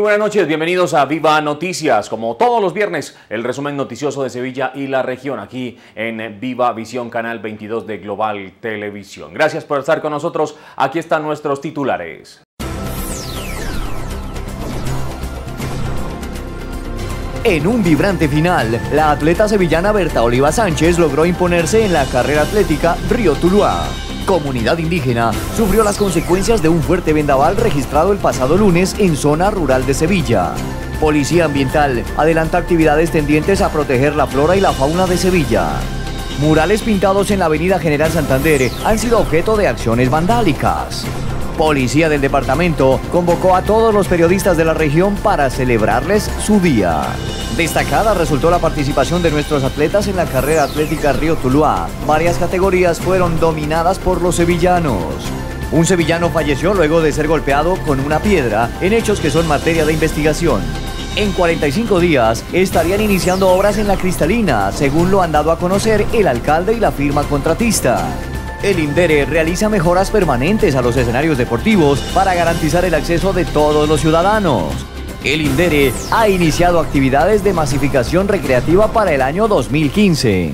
Muy buenas noches, bienvenidos a Viva Noticias. Como todos los viernes, el resumen noticioso de Sevilla y la región aquí en Viva Visión Canal 22 de Global Televisión. Gracias por estar con nosotros. Aquí están nuestros titulares. En un vibrante final, la atleta sevillana Berta Oliva Sánchez logró imponerse en la carrera atlética Río Tuluá. Comunidad indígena sufrió las consecuencias de un fuerte vendaval registrado el pasado lunes en zona rural de Sevilla. Policía Ambiental adelanta actividades tendientes a proteger la flora y la fauna de Sevilla. Murales pintados en la avenida General Santander han sido objeto de acciones vandálicas policía del departamento, convocó a todos los periodistas de la región para celebrarles su día. Destacada resultó la participación de nuestros atletas en la carrera atlética Río Tuluá. Varias categorías fueron dominadas por los sevillanos. Un sevillano falleció luego de ser golpeado con una piedra en hechos que son materia de investigación. En 45 días estarían iniciando obras en la Cristalina, según lo han dado a conocer el alcalde y la firma contratista. El INDERE realiza mejoras permanentes a los escenarios deportivos para garantizar el acceso de todos los ciudadanos. El INDERE ha iniciado actividades de masificación recreativa para el año 2015.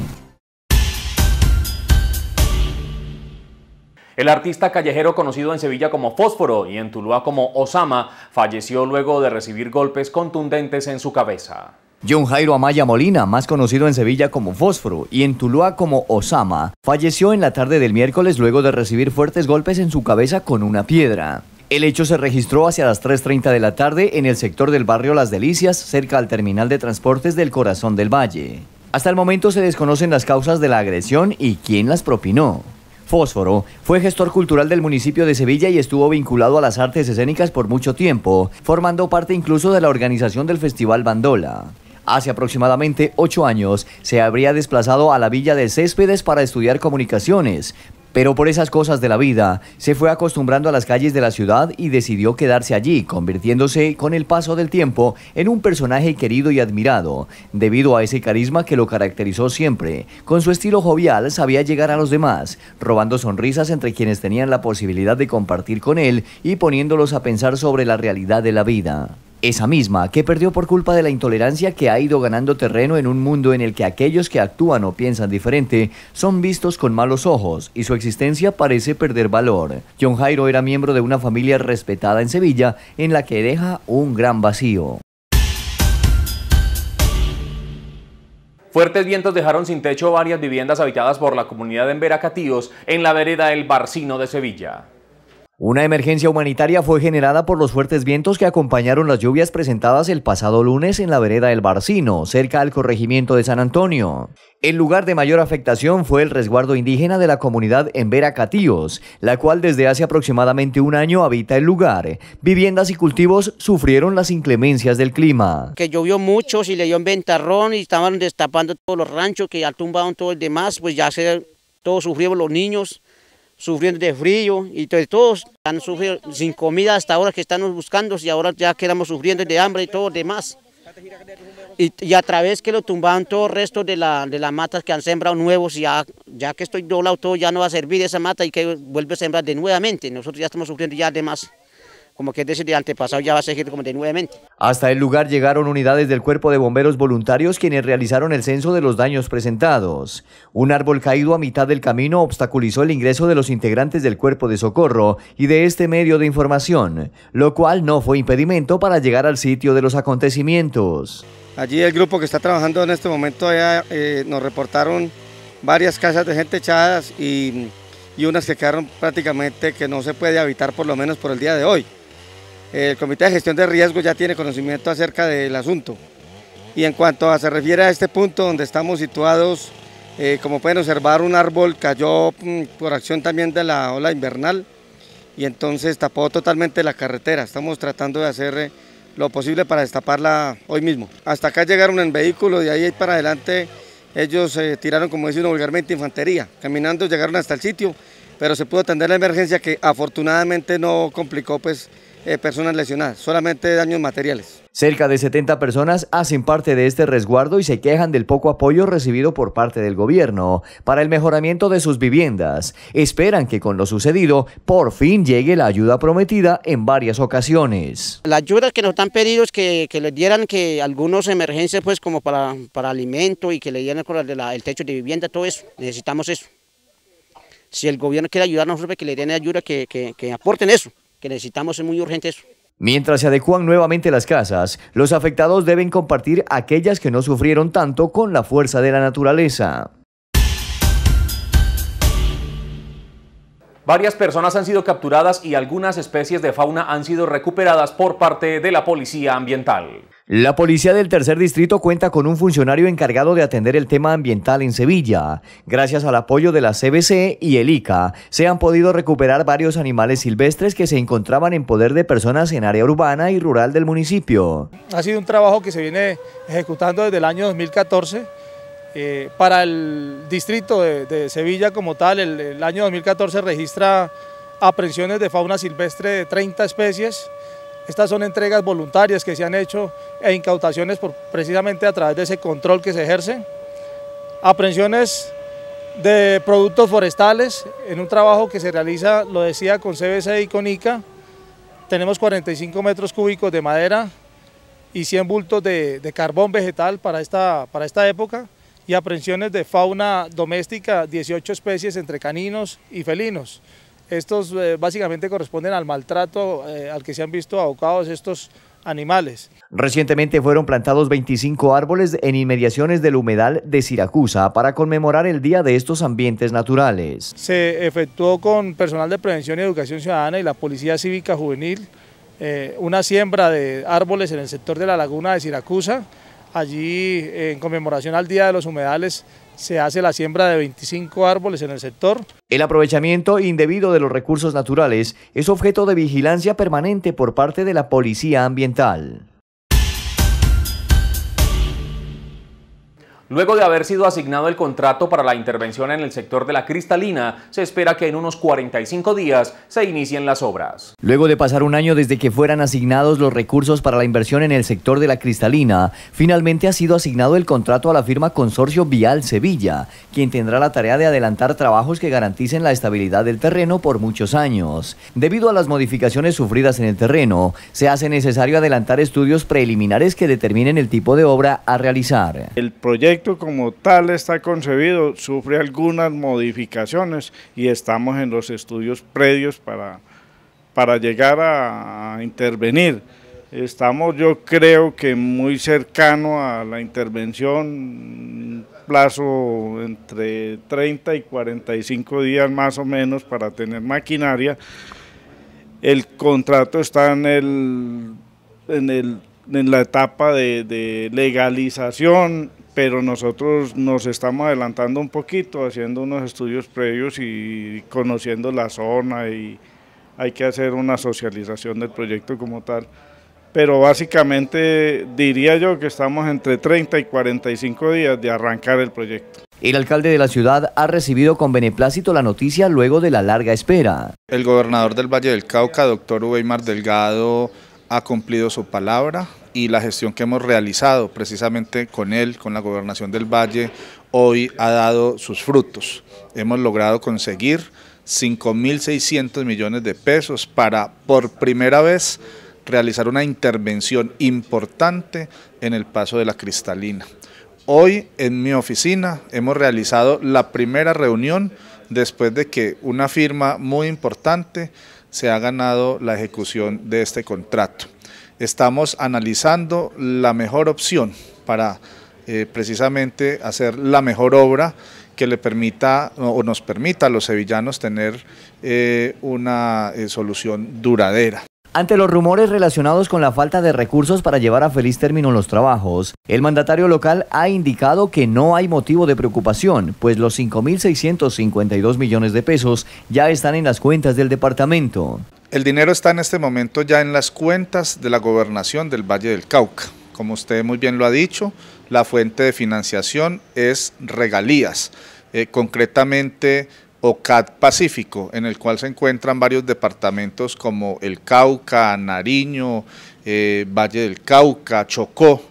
El artista callejero conocido en Sevilla como Fósforo y en Tuluá como Osama falleció luego de recibir golpes contundentes en su cabeza. John Jairo Amaya Molina, más conocido en Sevilla como Fósforo y en Tuluá como Osama, falleció en la tarde del miércoles luego de recibir fuertes golpes en su cabeza con una piedra. El hecho se registró hacia las 3.30 de la tarde en el sector del barrio Las Delicias, cerca al terminal de transportes del Corazón del Valle. Hasta el momento se desconocen las causas de la agresión y quién las propinó. Fósforo fue gestor cultural del municipio de Sevilla y estuvo vinculado a las artes escénicas por mucho tiempo, formando parte incluso de la organización del Festival Bandola. Hace aproximadamente ocho años se habría desplazado a la villa de Céspedes para estudiar comunicaciones, pero por esas cosas de la vida se fue acostumbrando a las calles de la ciudad y decidió quedarse allí, convirtiéndose con el paso del tiempo en un personaje querido y admirado, debido a ese carisma que lo caracterizó siempre. Con su estilo jovial sabía llegar a los demás, robando sonrisas entre quienes tenían la posibilidad de compartir con él y poniéndolos a pensar sobre la realidad de la vida esa misma, que perdió por culpa de la intolerancia que ha ido ganando terreno en un mundo en el que aquellos que actúan o piensan diferente son vistos con malos ojos y su existencia parece perder valor. John Jairo era miembro de una familia respetada en Sevilla en la que deja un gran vacío. Fuertes vientos dejaron sin techo varias viviendas habitadas por la comunidad de Catíos en la vereda El Barcino de Sevilla. Una emergencia humanitaria fue generada por los fuertes vientos que acompañaron las lluvias presentadas el pasado lunes en la vereda del Barcino, cerca al corregimiento de San Antonio. El lugar de mayor afectación fue el resguardo indígena de la comunidad en Veracatíos, la cual desde hace aproximadamente un año habita el lugar. Viviendas y cultivos sufrieron las inclemencias del clima. Que llovió mucho, y le dio un ventarrón y estaban destapando todos los ranchos que ya tumbaron todo el demás, pues ya se, todos sufrieron los niños sufriendo de frío y todos han sufrido sin comida hasta ahora que estamos buscando y ahora ya quedamos sufriendo de hambre y todo demás. Y, a través que lo tumban todo el resto de, la, de las matas que han sembrado nuevos, ya, ya que estoy doblado todo ya no va a servir esa mata y que vuelve a sembrar de nuevamente. Nosotros ya estamos sufriendo ya de más como que es el antepasado ya va a seguir como de nuevamente. Hasta el lugar llegaron unidades del Cuerpo de Bomberos Voluntarios quienes realizaron el censo de los daños presentados. Un árbol caído a mitad del camino obstaculizó el ingreso de los integrantes del Cuerpo de Socorro y de este medio de información, lo cual no fue impedimento para llegar al sitio de los acontecimientos. Allí el grupo que está trabajando en este momento ya, eh, nos reportaron varias casas de gente echadas y, y unas que quedaron prácticamente que no se puede habitar por lo menos por el día de hoy el Comité de Gestión de riesgo ya tiene conocimiento acerca del asunto. Y en cuanto a se refiere a este punto donde estamos situados, eh, como pueden observar, un árbol cayó mm, por acción también de la ola invernal y entonces tapó totalmente la carretera. Estamos tratando de hacer eh, lo posible para destaparla hoy mismo. Hasta acá llegaron en vehículo, de ahí para adelante ellos eh, tiraron, como dice uno vulgarmente, infantería. Caminando llegaron hasta el sitio, pero se pudo atender la emergencia que afortunadamente no complicó pues eh, personas lesionadas, solamente daños materiales. Cerca de 70 personas hacen parte de este resguardo y se quejan del poco apoyo recibido por parte del gobierno para el mejoramiento de sus viviendas. Esperan que con lo sucedido por fin llegue la ayuda prometida en varias ocasiones. La ayuda que nos están pedido es que, le les dieran que algunos emergencias pues como para, para alimento y que le dieran el, techo de vivienda, todo eso. Necesitamos eso. Si el gobierno quiere ayudarnos, que le den ayuda, que aporten eso necesitamos es muy urgente eso. Mientras se adecuan nuevamente las casas, los afectados deben compartir aquellas que no sufrieron tanto con la fuerza de la naturaleza. Varias personas han sido capturadas y algunas especies de fauna han sido recuperadas por parte de la Policía Ambiental. La policía del tercer distrito cuenta con un funcionario encargado de atender el tema ambiental en Sevilla. Gracias al apoyo de la CBC y el ICA, se han podido recuperar varios animales silvestres que se encontraban en poder de personas en área urbana y rural del municipio. Ha sido un trabajo que se viene ejecutando desde el año 2014 eh, para el distrito de, Sevilla como tal, el, año 2014 registra aprehensiones de fauna silvestre de 30 especies. Estas son entregas voluntarias que se han hecho e incautaciones por, precisamente a través de ese control que se ejerce. Aprensiones de productos forestales en un trabajo que se realiza, lo decía, con CBC y con ICA. Tenemos 45 metros cúbicos de madera y 100 bultos de, de carbón vegetal para esta, para esta época y aprehensiones de fauna doméstica, 18 especies entre caninos y felinos. Estos eh, básicamente corresponden al maltrato eh, al que se han visto abocados estos animales. Recientemente fueron plantados 25 árboles en inmediaciones del humedal de Siracusa para conmemorar el Día de estos ambientes naturales. Se efectuó con personal de prevención y educación ciudadana y la Policía Cívica Juvenil eh, una siembra de árboles en el sector de la laguna de Siracusa Allí, en conmemoración al Día de los Humedales, se hace la siembra de 25 árboles en el sector. El aprovechamiento indebido de los recursos naturales es objeto de vigilancia permanente por parte de la Policía Ambiental. Luego de haber sido asignado el contrato para la intervención en el sector de la cristalina, se espera que en unos 45 días se inicien las obras. Luego de pasar un año desde que fueran asignados los recursos para la inversión en el sector de la cristalina, finalmente ha sido asignado el contrato a la firma Consorcio Vial Sevilla, quien tendrá la tarea de adelantar trabajos que garanticen la estabilidad del terreno por muchos años. Debido a las modificaciones sufridas en el terreno, se hace necesario adelantar estudios preliminares que determinen el tipo de obra a realizar. El proyecto como tal está concebido, sufre algunas modificaciones y estamos en los estudios previos para, para llegar a, intervenir. Estamos yo creo que muy cercano a la intervención, plazo entre 30 y 45 días más o menos para tener maquinaria. El contrato está en el, en el en la etapa de, de, legalización pero nosotros nos estamos adelantando un poquito, haciendo unos estudios previos y conociendo la zona y hay que hacer una socialización del proyecto como tal. Pero básicamente diría yo que estamos entre 30 y 45 días de arrancar el proyecto. El alcalde de la ciudad ha recibido con beneplácito la noticia luego de la larga espera. El gobernador del Valle del Cauca, doctor Weimar Delgado, ha cumplido su palabra y la gestión que hemos realizado precisamente con él, con la gobernación del Valle, hoy ha dado sus frutos. Hemos logrado conseguir 5.600 millones de pesos para por primera vez realizar una intervención importante en el paso de la cristalina. Hoy en mi oficina hemos realizado la primera reunión después de que una firma muy importante se ha ganado la ejecución de este contrato. Estamos analizando la mejor opción para eh, precisamente hacer la mejor obra que le permita o nos permita a los sevillanos tener eh, una eh, solución duradera. Ante los rumores relacionados con la falta de recursos para llevar a feliz término los trabajos, el mandatario local ha indicado que no hay motivo de preocupación, pues los 5.652 millones de pesos ya están en las cuentas del departamento. El dinero está en este momento ya en las cuentas de la gobernación del Valle del Cauca. Como usted muy bien lo ha dicho, la fuente de financiación es regalías, eh, concretamente OCAD Pacífico, en el cual se encuentran varios departamentos como el Cauca, Nariño, eh, Valle del Cauca, Chocó,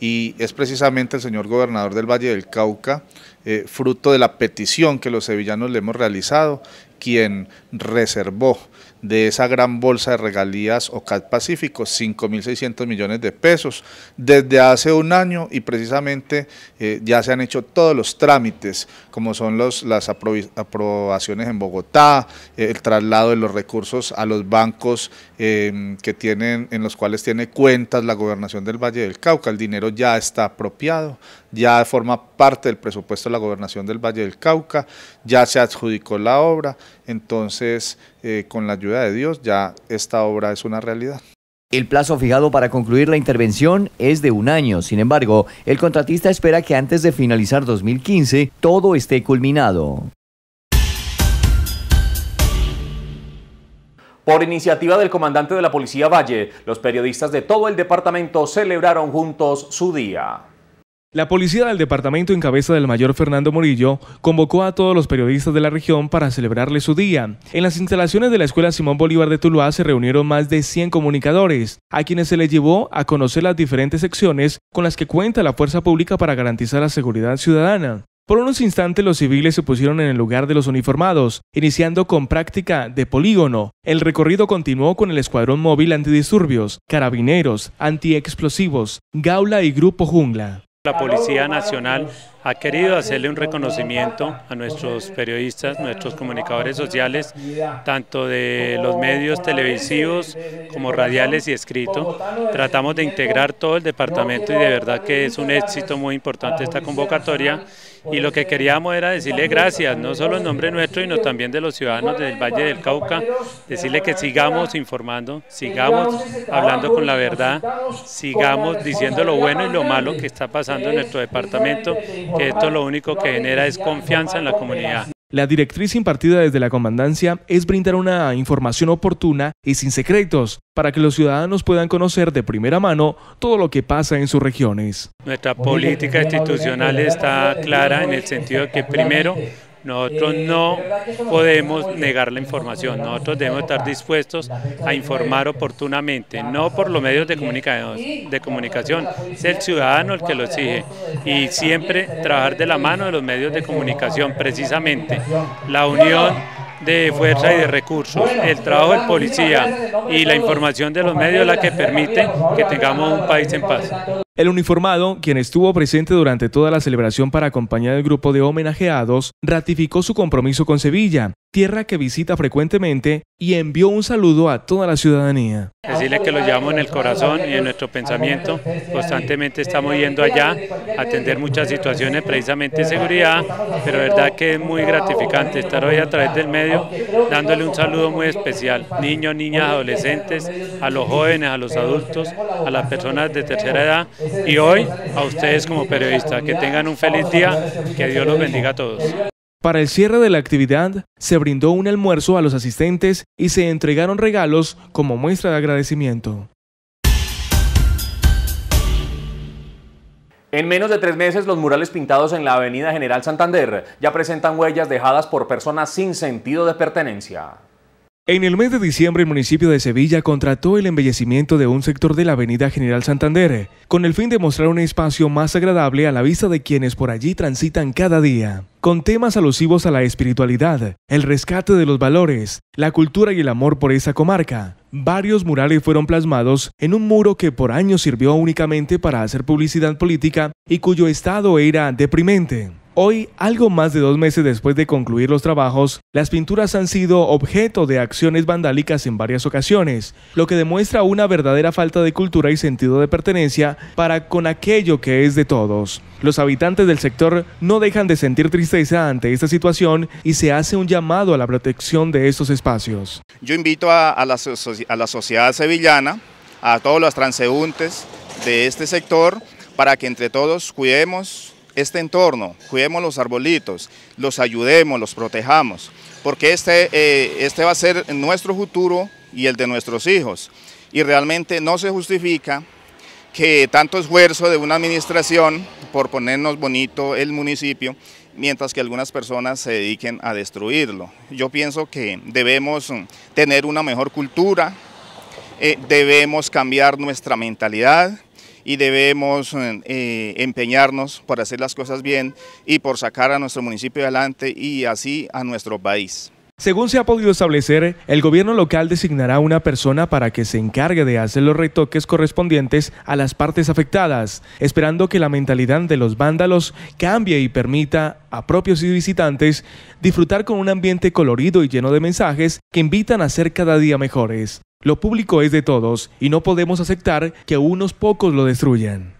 y es precisamente el señor gobernador del Valle del Cauca, eh, fruto de la petición que los sevillanos le hemos realizado, quien reservó de esa gran bolsa de regalías OCAD Pacífico, 5.600 millones de pesos, desde hace un año y precisamente eh, ya se han hecho todos los trámites, como son los, las aprobaciones en Bogotá, eh, el traslado de los recursos a los bancos em, que tienen, en los cuales tiene cuentas la gobernación del Valle del Cauca, el dinero ya está apropiado, ya forma parte del presupuesto de la gobernación del Valle del Cauca, ya se adjudicó la obra, entonces eh, con la ayuda de Dios ya esta obra es una realidad. El plazo fijado para concluir la intervención es de un año, sin embargo, el contratista espera que antes de finalizar 2015 todo esté culminado. Por iniciativa del comandante de la Policía Valle, los periodistas de todo el departamento celebraron juntos su día. La policía del departamento en cabeza del mayor Fernando Murillo convocó a todos los periodistas de la región para celebrarle su día. En las instalaciones de la Escuela Simón Bolívar de Tuluá se reunieron más de 100 comunicadores, a quienes se les llevó a conocer las diferentes secciones con las que cuenta la fuerza pública para garantizar la seguridad ciudadana. Por unos instantes los civiles se pusieron en el lugar de los uniformados, iniciando con práctica de polígono. El recorrido continuó con el escuadrón móvil antidisturbios, carabineros, antiexplosivos, gaula y grupo jungla. La Policía Nacional ha querido hacerle un reconocimiento a nuestros periodistas, nuestros comunicadores sociales, tanto de los medios televisivos como radiales y escritos. Tratamos de integrar todo el departamento y de verdad que es un éxito muy importante esta convocatoria y lo que queríamos era decirle gracias, no solo en nombre nuestro, sino también de los ciudadanos del Valle del Cauca, decirle que sigamos informando, sigamos hablando con la verdad, sigamos diciendo lo bueno y lo malo que está pasando en nuestro departamento que esto lo único que genera es confianza en la comunidad. La directriz impartida desde la comandancia es brindar una información oportuna y sin secretos para que los ciudadanos puedan conocer de primera mano todo lo que pasa en sus regiones. Nuestra política institucional está clara en el sentido de que primero nosotros eh, no podemos negar la información, nosotros debemos estar dispuestos a informar oportunamente, no por los medios de, comunicación, es el ciudadano el que lo exige y siempre trabajar de la mano de los medios de comunicación, precisamente la unión de fuerza y de recursos, el trabajo del policía y la información de los medios la que permite que tengamos un país en paz. El uniformado, quien estuvo presente durante toda la celebración para acompañar al grupo de homenajeados, ratificó su compromiso con Sevilla, tierra que visita frecuentemente, y envió un saludo a toda la ciudadanía. Decirle que lo llevamos en el corazón y en nuestro pensamiento. Constantemente estamos yendo allá a atender muchas situaciones, precisamente seguridad, pero verdad que es muy gratificante estar hoy a través del medio dándole un saludo muy especial. Niños, niñas, adolescentes, a los jóvenes, a los adultos, a las personas de tercera edad y hoy, a ustedes como periodistas, que tengan un feliz día, que Dios los bendiga a todos. Para el cierre de la actividad, se brindó un almuerzo a los asistentes y se entregaron regalos como muestra de agradecimiento. En menos de tres meses, los murales pintados en la Avenida General Santander ya presentan huellas dejadas por personas sin sentido de pertenencia. En el mes de diciembre, el municipio de Sevilla contrató el embellecimiento de un sector de la avenida General Santander, con el fin de mostrar un espacio más agradable a la vista de quienes por allí transitan cada día, con temas alusivos a la espiritualidad, el rescate de los valores, la cultura y el amor por esa comarca. Varios murales fueron plasmados en un muro que por años sirvió únicamente para hacer publicidad política y cuyo estado era deprimente. Hoy, algo más de dos meses después de concluir los trabajos, las pinturas han sido objeto de acciones vandálicas en varias ocasiones, lo que demuestra una verdadera falta de cultura y sentido de pertenencia para con aquello que es de todos. Los habitantes del sector no dejan de sentir tristeza ante esta situación y se hace un llamado a la protección de estos espacios. Yo invito a, la sociedad sevillana, a todos los transeúntes de este sector, para que entre todos cuidemos este entorno, cuidemos los arbolitos, los ayudemos, los protejamos, porque este, eh, este va a ser nuestro futuro y el de nuestros hijos. Y realmente no se justifica que tanto esfuerzo de una administración por ponernos bonito el municipio, mientras que algunas personas se dediquen a destruirlo. Yo pienso que debemos mm, tener una mejor cultura, eh, debemos cambiar nuestra mentalidad, y debemos eh, eh, empeñarnos por hacer las cosas bien y por sacar a nuestro municipio adelante y así a nuestro país. Según se ha podido establecer, el gobierno local designará una persona para que se encargue de hacer los retoques correspondientes a las partes afectadas, esperando que la mentalidad de los vándalos cambie y permita a propios y visitantes disfrutar con un ambiente colorido y lleno de mensajes que invitan a ser cada día mejores. Lo público es de todos y no podemos aceptar que unos pocos lo destruyan.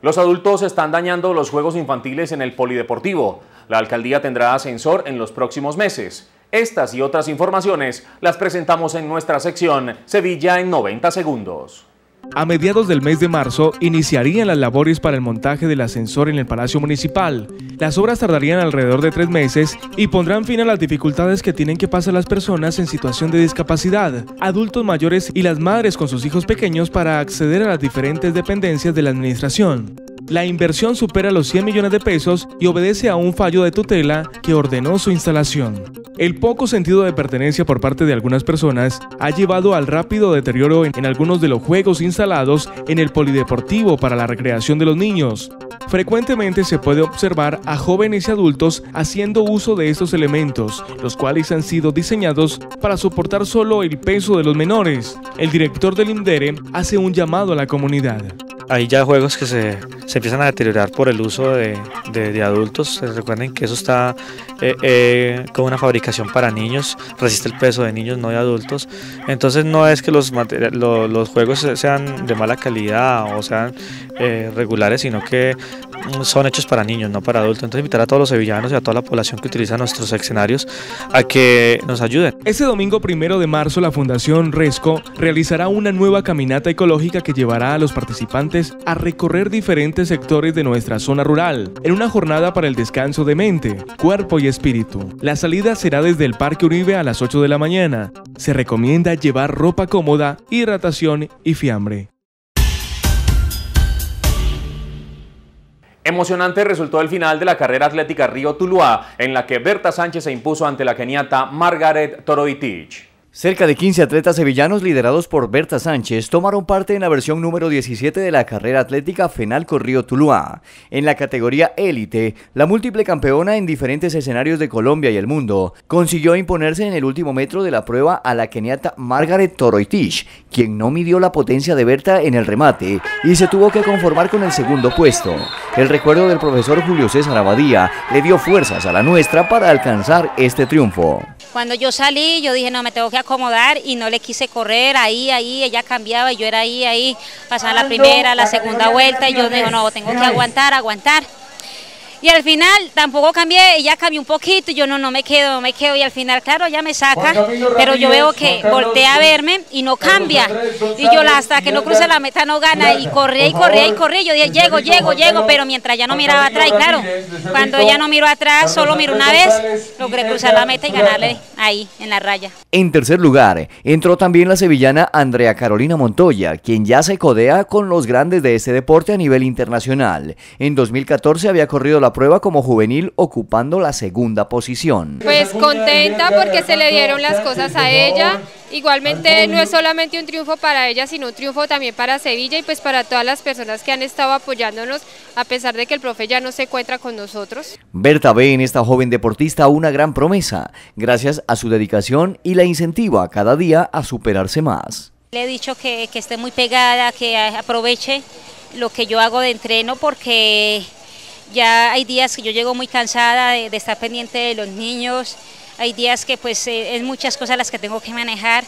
Los adultos están dañando los juegos infantiles en el polideportivo. La alcaldía tendrá ascensor en los próximos meses. Estas y otras informaciones las presentamos en nuestra sección Sevilla en 90 segundos. A mediados del mes de marzo iniciarían las labores para el montaje del ascensor en el Palacio Municipal. Las obras tardarían alrededor de tres meses y pondrán fin a las dificultades que tienen que pasar las personas en situación de discapacidad, adultos mayores y las madres con sus hijos pequeños para acceder a las diferentes dependencias de la administración. La inversión supera los 100 millones de pesos y obedece a un fallo de tutela que ordenó su instalación. El poco sentido de pertenencia por parte de algunas personas ha llevado al rápido deterioro en, algunos de los juegos instalados en el polideportivo para la recreación de los niños. Frecuentemente se puede observar a jóvenes y adultos haciendo uso de estos elementos, los cuales han sido diseñados para soportar solo el peso de los menores. El director del INDERE hace un llamado a la comunidad hay ya juegos que se, se, empiezan a deteriorar por el uso de, de, adultos. Eh, recuerden que eso está eh, eh con una fabricación para niños, resiste el peso de niños, no de adultos. Entonces no es que los, los juegos sean de mala calidad o sean eh, regulares, sino que mm, son hechos para niños, no para adultos. Entonces invitar a todos los sevillanos y a toda la población que utiliza nuestros escenarios a que nos ayuden. Este domingo primero de marzo la Fundación Resco realizará una nueva caminata ecológica que llevará a los participantes a recorrer diferentes sectores de nuestra zona rural en una jornada para el descanso de mente, cuerpo y espíritu. La salida será desde el Parque Uribe a las 8 de la mañana. Se recomienda llevar ropa cómoda, hidratación y fiambre. Emocionante resultó el final de la carrera atlética Río Tuluá, en la que Berta Sánchez se impuso ante la keniata Margaret Toroitich. Cerca de 15 atletas sevillanos liderados por Berta Sánchez tomaron parte en la versión número 17 de la carrera atlética FENAL Río Tuluá. En la categoría élite, la múltiple campeona en diferentes escenarios de Colombia y el mundo consiguió imponerse en el último metro de la prueba a la keniata Margaret Toroitish, quien no midió la potencia de Berta en el remate y se tuvo que conformar con el segundo puesto. El recuerdo del profesor Julio César Abadía le dio fuerzas a la nuestra para alcanzar este triunfo. Cuando yo salí, yo dije, no, me tengo que acomodar y no le quise correr, ahí, ahí, ella cambiaba y yo era ahí, ahí, pasaba la ah, primera, la segunda vuelta y yo digo, no, tengo que aguantar, aguantar. Y al final tampoco cambié, ella cambió un poquito, y yo no, no me quedo, no me quedo y al final, claro, ella me saca, pero yo veo que voltea a verme y no cambia. y yo hasta que no cruza la meta no gana y corría y corría y corría, yo dije, llego, llego, llego, pero mientras ya no miraba atrás, y claro, cuando ya no miro atrás, solo miro una vez, logré cruzar la meta y ganarle ahí, en la raya. En tercer lugar, entró también la sevillana Andrea Carolina Montoya, quien ya se codea con los grandes de este deporte a nivel internacional. En 2014 había corrido la prueba como juvenil ocupando la segunda posición. Pues contenta porque se le dieron las cosas a ella. Igualmente no es solamente un triunfo para ella, sino un triunfo también para Sevilla y pues para todas las personas que han estado apoyándonos a pesar de que el profe ya no se encuentra con nosotros. Berta ve en esta joven deportista una gran promesa, gracias a su dedicación y la incentiva cada día a superarse más. Le he dicho que, que esté muy pegada, que aproveche lo que yo hago de entreno porque ya hay días que yo llego muy cansada de, estar pendiente de los niños, hay días que pues eh, es muchas cosas las que tengo que manejar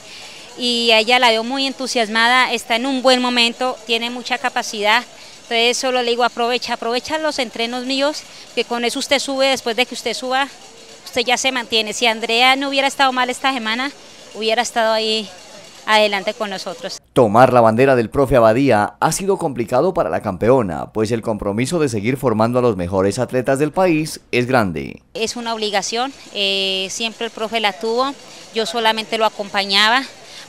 y a ella la veo muy entusiasmada, está en un buen momento, tiene mucha capacidad. Entonces solo le digo aprovecha, aprovecha los entrenos míos, que con eso usted sube, después de que usted suba, usted ya se mantiene. Si Andrea no hubiera estado mal esta semana, hubiera estado ahí adelante con nosotros. Tomar la bandera del profe Abadía ha sido complicado para la campeona, pues el compromiso de seguir formando a los mejores atletas del país es grande. Es una obligación, eh, siempre el profe la tuvo, yo solamente lo acompañaba,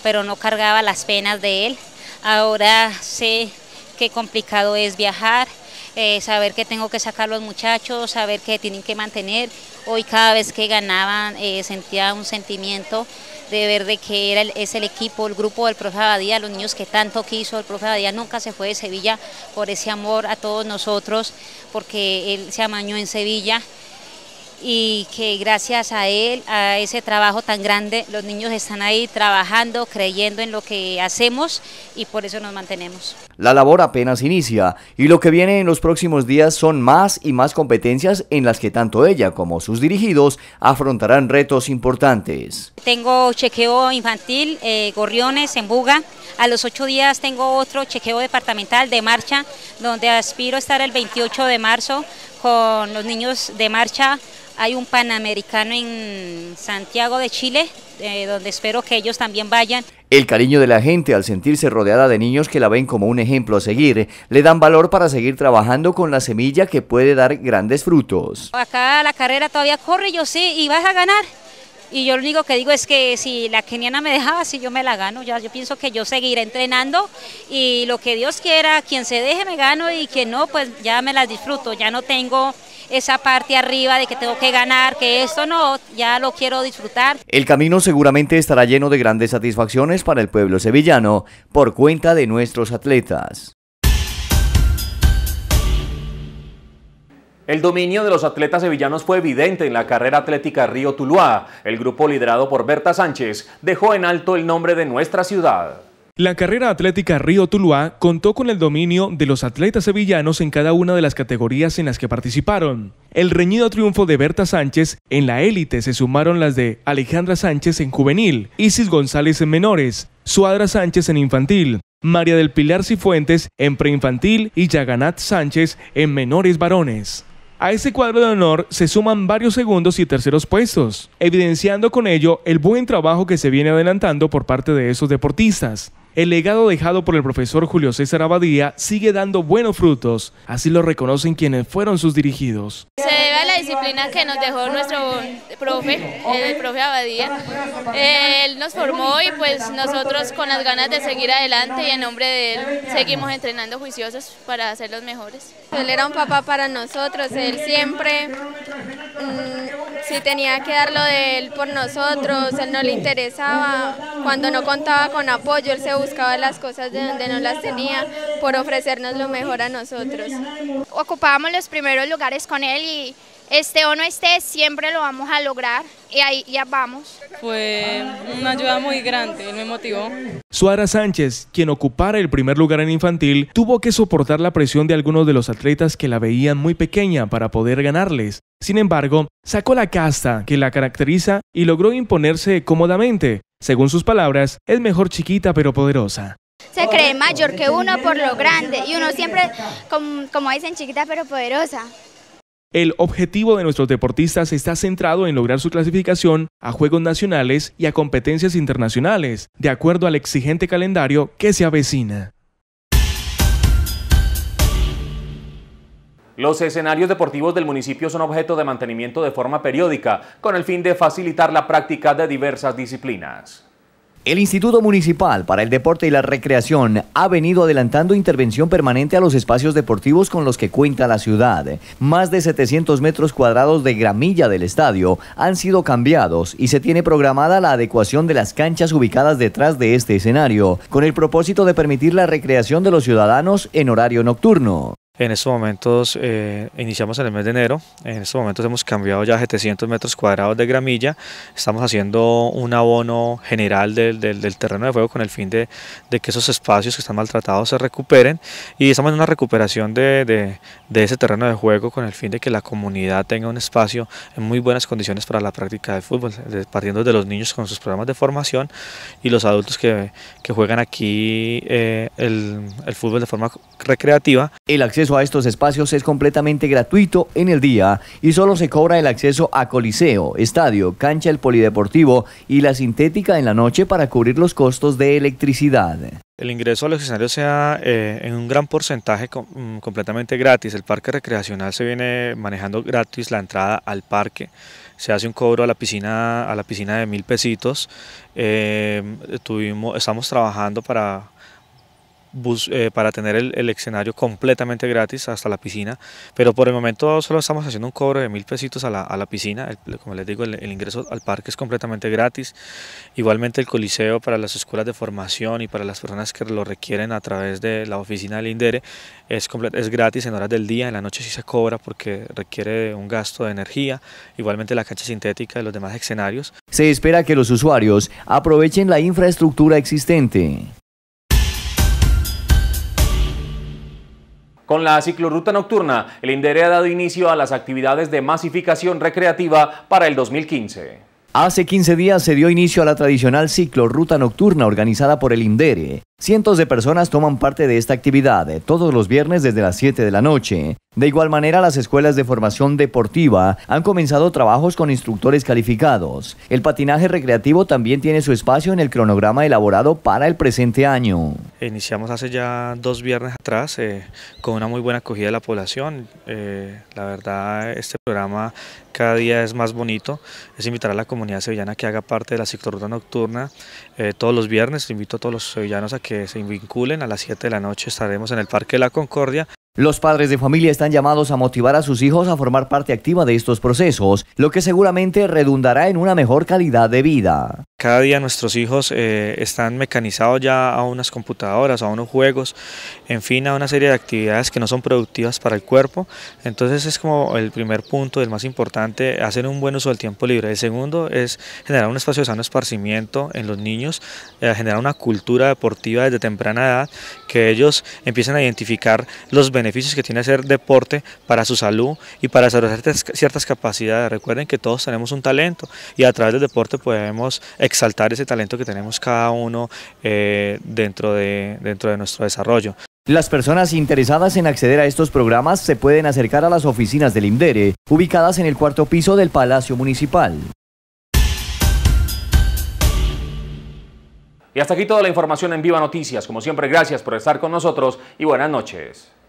pero no cargaba las penas de él. Ahora sé qué complicado es viajar, eh, saber que tengo que sacar los muchachos, saber que tienen que mantener. Hoy cada vez que ganaban eh, sentía un sentimiento de ver de que era es el equipo, el grupo del profe Abadía, los niños que tanto quiso, el profe Abadía nunca se fue de Sevilla por ese amor a todos nosotros, porque él se amañó en Sevilla y que gracias a él, a ese trabajo tan grande, los niños están ahí trabajando, creyendo en lo que hacemos y por eso nos mantenemos. La labor apenas inicia y lo que viene en los próximos días son más y más competencias en las que tanto ella como sus dirigidos afrontarán retos importantes. Tengo chequeo infantil, eh, gorriones en Buga. A los ocho días tengo otro chequeo departamental de marcha, donde aspiro a estar el 28 de marzo con los niños de marcha. Hay un panamericano en Santiago de Chile, eh, donde espero que ellos también vayan. El cariño de la gente al sentirse rodeada de niños que la ven como un ejemplo a seguir, le dan valor para seguir trabajando con la semilla que puede dar grandes frutos. Acá la carrera todavía corre, yo sí, y vas a ganar y yo lo único que digo es que si la keniana me dejaba, si yo me la gano, ya yo pienso que yo seguiré entrenando y lo que Dios quiera, quien se deje me gano y quien no, pues ya me las disfruto, ya no tengo esa parte arriba de que tengo que ganar, que esto no, ya lo quiero disfrutar. El camino seguramente estará lleno de grandes satisfacciones para el pueblo sevillano por cuenta de nuestros atletas. El dominio de los atletas sevillanos fue evidente en la carrera atlética Río Tuluá. El grupo liderado por Berta Sánchez dejó en alto el nombre de nuestra ciudad. La carrera atlética Río Tuluá contó con el dominio de los atletas sevillanos en cada una de las categorías en las que participaron. El reñido triunfo de Berta Sánchez en la élite se sumaron las de Alejandra Sánchez en juvenil, Isis González en menores, Suadra Sánchez en infantil, María del Pilar Cifuentes en preinfantil y Yaganat Sánchez en menores varones. A ese cuadro de honor se suman varios segundos y terceros puestos, evidenciando con ello el buen trabajo que se viene adelantando por parte de esos deportistas. El legado dejado por el profesor Julio César Abadía sigue dando buenos frutos, así lo reconocen quienes fueron sus dirigidos. Se debe a la disciplina que nos dejó nuestro profe, el profe Abadía. Él nos formó y pues nosotros con las ganas de seguir adelante y en nombre de él seguimos entrenando juiciosos para ser los mejores. Él era un papá para nosotros, él siempre si tenía que darlo de él por nosotros, él no le interesaba, cuando no contaba con apoyo, él se buscaba las cosas de donde no las tenía por ofrecernos lo mejor a nosotros. Ocupábamos los primeros lugares con él y este o no esté, siempre lo vamos a lograr y ahí ya vamos. Fue una ayuda muy grande, me motivó. Suara Sánchez, quien ocupara el primer lugar en infantil, tuvo que soportar la presión de algunos de los atletas que la veían muy pequeña para poder ganarles. Sin embargo, sacó la casta que la caracteriza y logró imponerse cómodamente. Según sus palabras, es mejor chiquita pero poderosa se cree mayor que uno por lo grande y uno siempre, como, dicen, chiquita pero poderosa. El objetivo de nuestros deportistas está centrado en lograr su clasificación a Juegos Nacionales y a competencias internacionales, de acuerdo al exigente calendario que se avecina. Los escenarios deportivos del municipio son objeto de mantenimiento de forma periódica, con el fin de facilitar la práctica de diversas disciplinas. El Instituto Municipal para el Deporte y la Recreación ha venido adelantando intervención permanente a los espacios deportivos con los que cuenta la ciudad. Más de 700 metros cuadrados de gramilla del estadio han sido cambiados y se tiene programada la adecuación de las canchas ubicadas detrás de este escenario, con el propósito de permitir la recreación de los ciudadanos en horario nocturno. En estos momentos eh, iniciamos en el mes de enero, en estos momentos hemos cambiado ya 700 metros cuadrados de gramilla, estamos haciendo un abono general del, del, terreno de juego con el fin de, que esos espacios que están maltratados se recuperen y estamos en una recuperación de, de, ese terreno de juego con el fin de que la comunidad tenga un espacio en muy buenas condiciones para la práctica de fútbol, partiendo de los niños con sus programas de formación y los adultos que, que juegan aquí eh, el, el fútbol de forma recreativa. El acceso a estos espacios es completamente gratuito en el día y solo se cobra el acceso a coliseo, estadio, cancha el polideportivo y la sintética en la noche para cubrir los costos de electricidad el ingreso a los escenarios sea eh, en un gran porcentaje mm, completamente gratis. El parque recreacional se viene manejando gratis la entrada al parque. Se hace un cobro a la piscina, a la piscina de mil pesitos. Eh, estamos trabajando para eh, para tener el, escenario completamente gratis hasta la piscina, pero por el momento solo estamos haciendo un cobro de mil pesitos a la, piscina, como les digo, el, ingreso al parque es completamente gratis, igualmente el coliseo para las escuelas de formación y para las personas que lo requieren a través de la oficina del INDERE es, es gratis en horas del día, en la noche sí se cobra porque requiere un gasto de energía, igualmente la cancha sintética y los demás escenarios. Se espera que los usuarios aprovechen la infraestructura existente. Con la ciclorruta nocturna, el INDERE ha dado inicio a las actividades de masificación recreativa para el 2015. Hace 15 días se dio inicio a la tradicional ciclorruta nocturna organizada por el INDERE, Cientos de personas toman parte de esta actividad eh, todos los viernes desde las 7 de la noche. De igual manera, las escuelas de formación deportiva han comenzado trabajos con instructores calificados. El patinaje recreativo también tiene su espacio en el cronograma elaborado para el presente año. Iniciamos hace ya dos viernes atrás eh, con una muy buena acogida de la población. Eh, la verdad, este programa cada día es más bonito. Es invitar a la comunidad sevillana que haga parte de la ciclorruta nocturna todos los viernes. Invito a todos los sevillanos a que que se vinculen. A las 7 de la noche estaremos en el Parque de la Concordia. Los padres de familia están llamados a motivar a sus hijos a formar parte activa de estos procesos, lo que seguramente redundará en una mejor calidad de vida. Cada día nuestros hijos eh, están mecanizados ya a unas computadoras, a unos juegos, en fin, a una serie de actividades que no son productivas para el cuerpo. Entonces es como el primer punto, el más importante, hacer un buen uso del tiempo libre. El segundo es generar un espacio de sano esparcimiento en los niños, eh, generar una cultura deportiva desde temprana edad, que ellos empiecen a identificar los beneficios que tiene hacer deporte para su salud y para desarrollar ciertas capacidades. Recuerden que todos tenemos un talento y a través del deporte podemos exaltar ese talento que tenemos cada uno eh, dentro, dentro de nuestro desarrollo. Las personas interesadas en acceder a estos programas se pueden acercar a las oficinas del INDERE, ubicadas en el cuarto piso del Palacio Municipal. Y hasta aquí toda la información en Viva Noticias. Como siempre, gracias por estar con nosotros y buenas noches.